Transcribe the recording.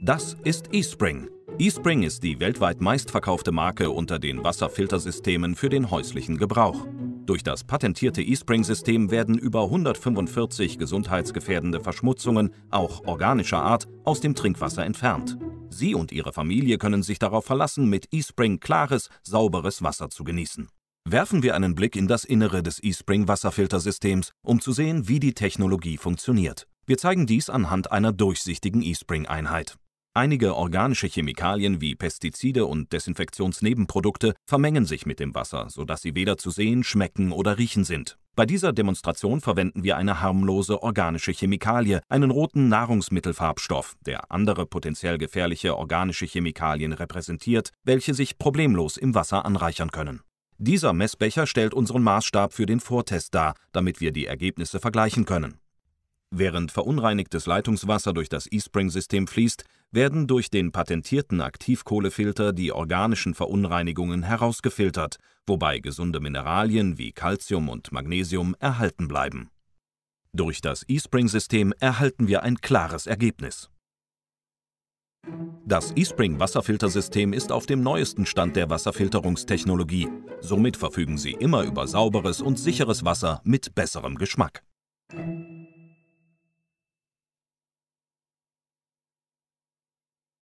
Das ist eSpring. eSpring ist die weltweit meistverkaufte Marke unter den Wasserfiltersystemen für den häuslichen Gebrauch. Durch das patentierte eSpring-System werden über 145 gesundheitsgefährdende Verschmutzungen, auch organischer Art, aus dem Trinkwasser entfernt. Sie und Ihre Familie können sich darauf verlassen, mit eSpring klares, sauberes Wasser zu genießen. Werfen wir einen Blick in das Innere des eSpring Wasserfiltersystems, um zu sehen, wie die Technologie funktioniert. Wir zeigen dies anhand einer durchsichtigen eSpring-Einheit. Einige organische Chemikalien wie Pestizide und Desinfektionsnebenprodukte vermengen sich mit dem Wasser, sodass sie weder zu sehen, schmecken oder riechen sind. Bei dieser Demonstration verwenden wir eine harmlose organische Chemikalie, einen roten Nahrungsmittelfarbstoff, der andere potenziell gefährliche organische Chemikalien repräsentiert, welche sich problemlos im Wasser anreichern können. Dieser Messbecher stellt unseren Maßstab für den Vortest dar, damit wir die Ergebnisse vergleichen können. Während verunreinigtes Leitungswasser durch das eSpring-System fließt, werden durch den patentierten Aktivkohlefilter die organischen Verunreinigungen herausgefiltert, wobei gesunde Mineralien wie Calcium und Magnesium erhalten bleiben. Durch das eSpring-System erhalten wir ein klares Ergebnis. Das eSpring Wasserfiltersystem ist auf dem neuesten Stand der Wasserfilterungstechnologie. Somit verfügen Sie immer über sauberes und sicheres Wasser mit besserem Geschmack.